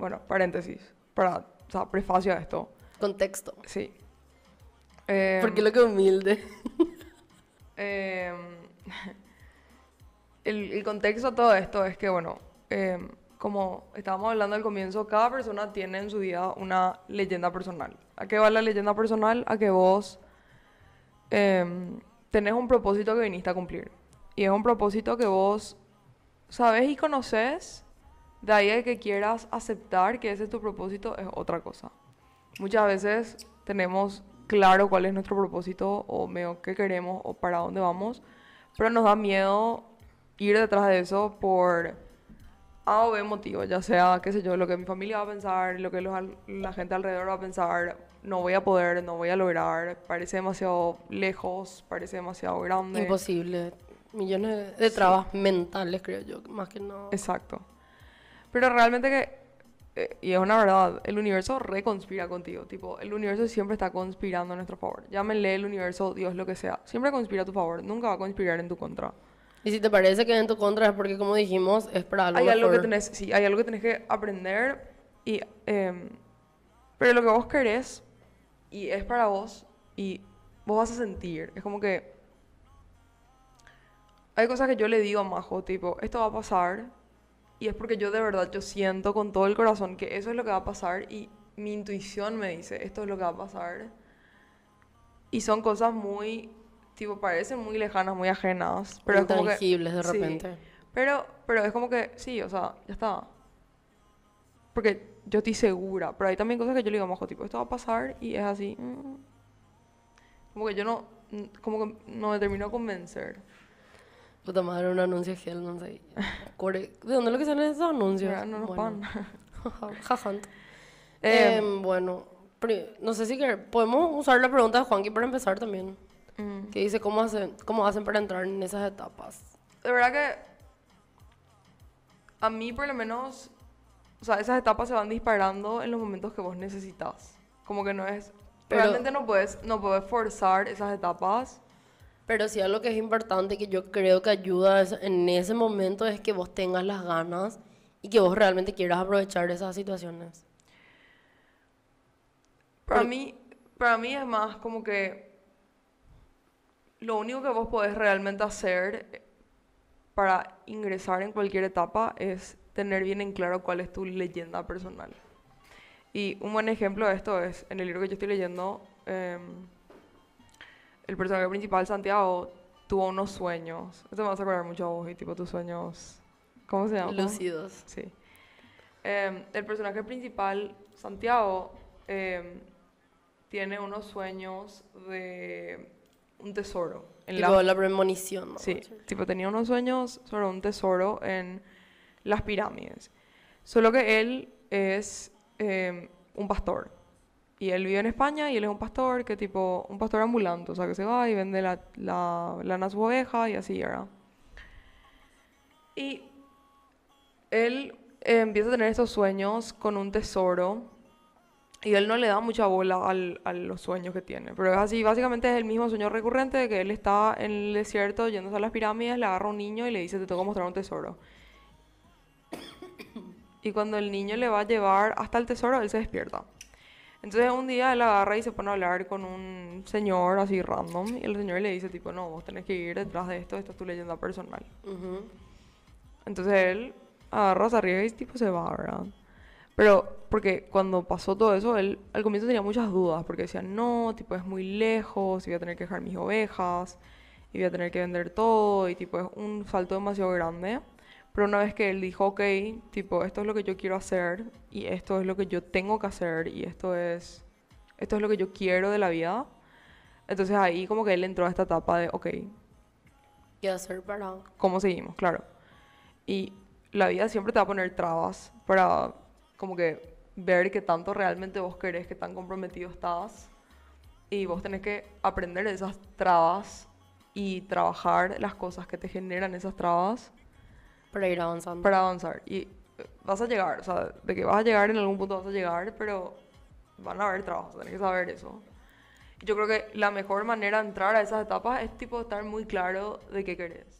Bueno, paréntesis, para, o sea, prefacio a esto. Contexto. Sí. Em, Porque lo que humilde. Em, el, contexto a todo esto es que, bueno, em, como estábamos hablando al comienzo, cada persona tiene en su vida una leyenda personal. ¿A qué va la leyenda personal? A que vos tenés un propósito que viniste a cumplir. Y es un propósito que vos sabes y conoces de ahí que quieras aceptar que ese es tu propósito es otra cosa. Muchas veces tenemos claro cuál es nuestro propósito o medio qué queremos o para dónde vamos, pero nos da miedo ir detrás de eso por A o B motivo, ya sea, qué sé yo, lo que mi familia va a pensar, lo que la gente alrededor va a pensar, no voy a poder, no voy a lograr, parece demasiado lejos, parece demasiado grande. Imposible. Millones de trabas mentales, creo yo, más que no. Exacto. Pero realmente que, eh, y es una verdad, el universo reconspira contigo. Tipo, el universo siempre está conspirando a nuestro favor. Llámenle el universo, Dios, lo que sea. Siempre conspira a tu favor, nunca va a conspirar en tu contra. Y si te parece que en tu contra es porque, como dijimos, es para algo. Hay que tenés, sí, hay algo que tenés que aprender y... Eh, pero lo que vos querés y es para vos y vos vas a sentir. Es como que... Hay cosas que yo le digo a Majo, tipo, esto va a pasar, y es porque yo de verdad, yo siento con todo el corazón que eso es lo que va a pasar y mi intuición me dice, esto es lo que va a pasar. Y son cosas muy, tipo, parecen muy lejanas, muy ajenas. Pero es como que, de repente. pero, pero es como que, sí, o sea, ya está. Porque yo estoy segura, pero hay también cosas que yo le digo, majo, tipo, esto va a pasar y es así. Mm. Como que yo no, como que no me termino de convencer. Puta madre, un anuncio gel, no sé. ¿De dónde lo que salen esos anuncios? no nos bueno. Jajan eh, em, bueno, no sé si que podemos usar la pregunta de Juanqui para empezar también. Mm. Que dice cómo hacen, cómo hacen para entrar en esas etapas. De verdad que a mí por lo menos, o sea, esas etapas se van disparando en los momentos que vos necesitas. Como que no es... realmente no puedes, no puedes forzar esas etapas pero sí algo que es importante que yo creo que ayuda en ese momento es que vos tengas las ganas y que vos realmente quieras aprovechar esas situaciones. Para, mí, para mí es más como que lo único que vos podés realmente hacer eh, para ingresar en cualquier etapa es tener bien en claro cuál es tu leyenda personal. Y un buen ejemplo de esto es, en el libro que yo estoy leyendo, em, el personaje principal, Santiago, tuvo unos sueños. Esto me vas a acordar mucho a vos y tipo tus sueños. ¿Cómo se llama? Lúcidos. Sí. Em, el personaje principal, Santiago, em, tiene unos sueños de un tesoro. En la, premonición. Sí, tipo tenía unos sueños sobre un tesoro en las pirámides. Solo que él es em, un pastor. Y él vive en España y él es un pastor que tipo, un pastor ambulante, o sea, que se va y vende la, lana a su oveja y así, ¿verdad? Y él eh, empieza a tener estos sueños con un tesoro y él no le da mucha bola al, a los sueños que tiene. Pero es así, básicamente es el mismo sueño recurrente de que él está en el desierto yendo a las pirámides, le agarra un niño y le dice, te tengo que mostrar un tesoro. Y cuando el niño le va a llevar hasta el tesoro, él se despierta. Entonces un día él agarra y se pone a hablar con un señor así random y el señor le dice tipo, no, vos tenés que ir detrás de esto, esta es tu leyenda personal. Entonces él agarra, se arriesga y tipo se va, ¿verdad? Pero porque cuando pasó todo eso, él al comienzo tenía muchas dudas, porque decía, no, tipo es muy lejos, y voy a tener que dejar mis ovejas, y voy a tener que vender todo, y tipo es un salto demasiado grande. Pero una vez que él dijo, ok, tipo, esto es lo que yo quiero hacer y esto es lo que yo tengo que hacer y esto es, esto es lo que yo quiero de la vida, entonces ahí como que él entró a esta etapa de, ok. ¿Qué hacer para... ¿Cómo seguimos? Claro. Y la vida siempre te va a poner trabas para como que ver qué tanto realmente vos querés, qué tan comprometido estás. Y vos tenés que aprender esas trabas y trabajar las cosas que te generan esas trabas para ir avanzando. Para avanzar. Y eh, vas a llegar, o sea, de que vas a llegar en algún punto vas a llegar, pero van a haber trabajos, tenés que saber eso. Yo creo que la mejor manera de entrar a esas etapas es tipo estar muy claro de qué querés.